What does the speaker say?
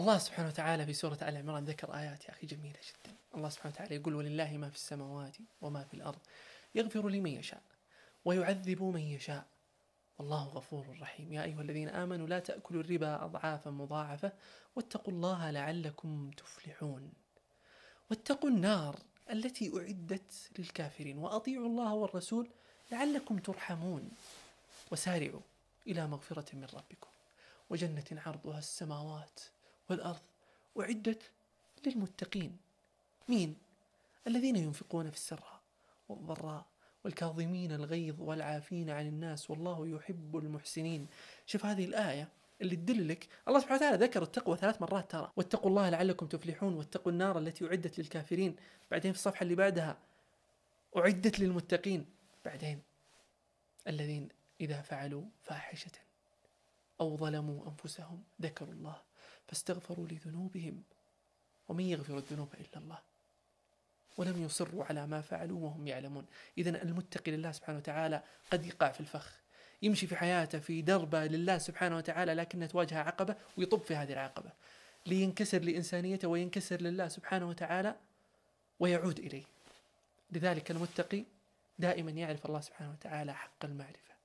الله سبحانه وتعالى في سورة آل عمران ذكر آيات يا أخي جميلة جدا الله سبحانه وتعالى يقول ولله ما في السماوات وما في الأرض يغفر لمن يشاء ويعذب من يشاء والله غفور رحيم يا أيها الذين آمنوا لا تأكلوا الربا أضعافا مضاعفة واتقوا الله لعلكم تفلحون واتقوا النار التي أعدت للكافرين وأطيعوا الله والرسول لعلكم ترحمون وسارعوا إلى مغفرة من ربكم وجنة عرضها السماوات والأرض أعدت للمتقين مين؟ الذين ينفقون في السراء والضراء والكاظمين الغيظ والعافين عن الناس والله يحب المحسنين شوف هذه الآية اللي تدلك الله سبحانه وتعالى ذكر التقوى ثلاث مرات ترى واتقوا الله لعلكم تفلحون واتقوا النار التي أعدت للكافرين بعدين في الصفحة اللي بعدها أعدت للمتقين بعدين الذين إذا فعلوا فاحشة أو ظلموا أنفسهم ذكروا الله فاستغفروا لذنوبهم ومن يغفر الذنوب إلا الله ولم يصروا على ما فعلوا وهم يعلمون إذا المتقي لله سبحانه وتعالى قد يقع في الفخ يمشي في حياته في دربه لله سبحانه وتعالى لكنه تواجه عقبة ويطب في هذه العقبة لينكسر لإنسانيته وينكسر لله سبحانه وتعالى ويعود إليه لذلك المتقي دائما يعرف الله سبحانه وتعالى حق المعرفة